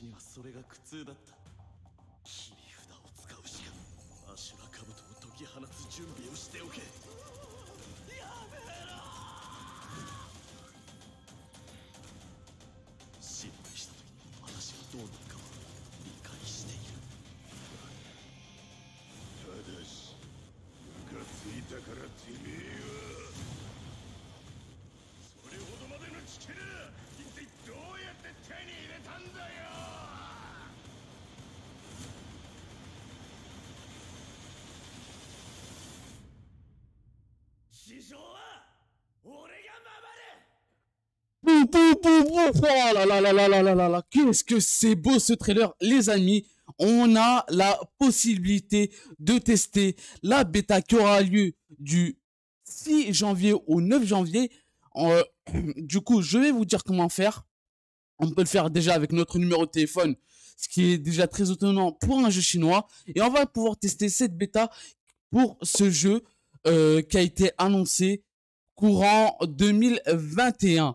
私にはそれが苦痛だった切り札を使うしかアシュラカブトを解き放つ準備をしておけやめろ失敗した時に私がどうなるかは理解しているただしムカついたからてめえは Qu'est-ce que c'est beau ce trailer, les amis On a la possibilité de tester la bêta qui aura lieu du 6 janvier au 9 janvier. du coup, je vais vous dire comment faire. On peut le faire déjà avec notre numéro de téléphone, ce qui est déjà très étonnant pour un jeu chinois. Et on va pouvoir tester cette bêta pour ce jeu euh, qui a été annoncé courant 2021.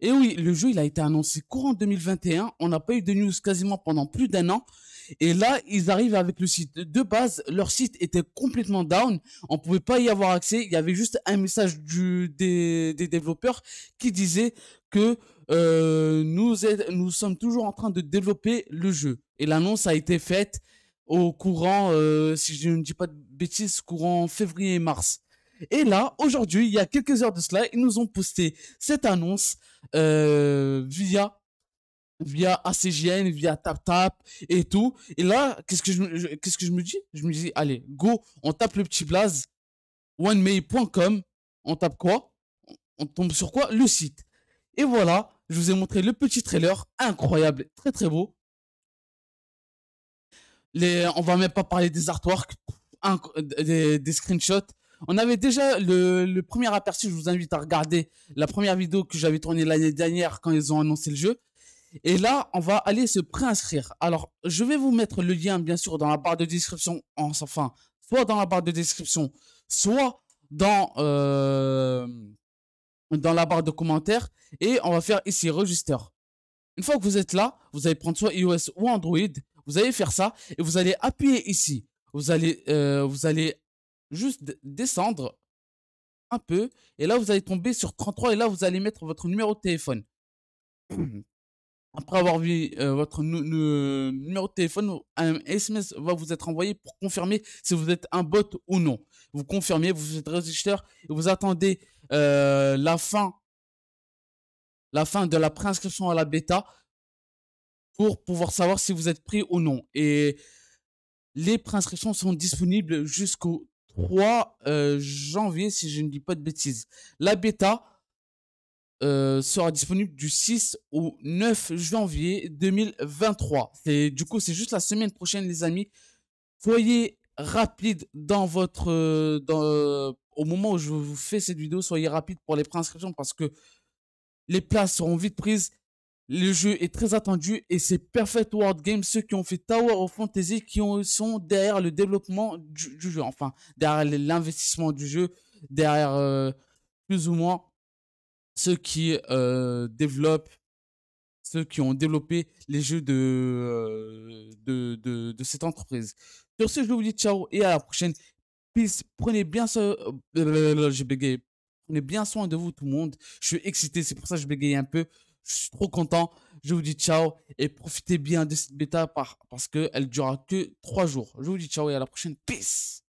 Et oui, le jeu, il a été annoncé courant 2021. On n'a pas eu de news quasiment pendant plus d'un an. Et là, ils arrivent avec le site de base. Leur site était complètement down. On ne pouvait pas y avoir accès. Il y avait juste un message du, des, des développeurs qui disait que euh, nous sommes toujours en train de développer le jeu. Et l'annonce a été faite au courant, euh, si je ne dis pas de bêtises, courant février mars. Et là, aujourd'hui, il y a quelques heures de cela, ils nous ont posté cette annonce euh, via via ACGN, via tap -tap et tout. Et là, qu'est-ce que je, je qu'est-ce que je me dis Je me dis, allez, go, on tape le petit blaze, onemay.com, on tape quoi On tombe sur quoi Le site. Et voilà, je vous ai montré le petit trailer, incroyable, très très beau. Les, on va même pas parler des artworks, des, screenshots. On avait déjà le, premier aperçu, je vous invite à regarder la première vidéo que j'avais tournée l'année dernière quand ils ont annoncé le jeu. Et là, on va aller se préinscrire. Alors, je vais vous mettre le lien, bien sûr, dans la barre de description, enfin, soit dans la barre de description, soit dans, euh, dans la barre de commentaires. Et on va faire ici, register. Une fois que vous êtes là, vous allez prendre soit iOS ou Android. Vous allez faire ça et vous allez appuyer ici. Vous allez, euh, vous allez juste descendre un peu. Et là, vous allez tomber sur 33 et là, vous allez mettre votre numéro de téléphone. Après avoir vu euh, votre numéro de téléphone, un SMS va vous être envoyé pour confirmer si vous êtes un bot ou non. Vous confirmez, vous êtes résisteur et vous attendez euh, la fin la fin de la préinscription à la bêta pour pouvoir savoir si vous êtes pris ou non. Et les préinscriptions sont disponibles jusqu'au 3 euh, janvier, si je ne dis pas de bêtises. La bêta euh, sera disponible du 6 au 9 janvier 2023. C'est du coup, c'est juste la semaine prochaine, les amis. Soyez rapide dans votre euh, dans, au moment où je vous fais cette vidéo. Soyez rapide pour les préinscriptions parce que les places seront vite prises le jeu est très attendu et c'est Perfect World Game ceux qui ont fait Tower of Fantasy, qui sont derrière le développement du, jeu, enfin, derrière l'investissement du jeu, derrière euh, plus ou moins ceux qui euh, développent, ceux qui ont développé les jeux euh, de, de, cette entreprise. Sur ce, je vous dis ciao et à la prochaine. Peace. Prenez bien ce. J'ai Prenez bien soin de vous, tout le monde. Je suis excité, c'est pour ça que je bégaye un peu. Je suis trop content. Je vous dis ciao et profitez bien de cette bêta parce qu'elle durera que 3 jours. Je vous dis ciao et à la prochaine. Peace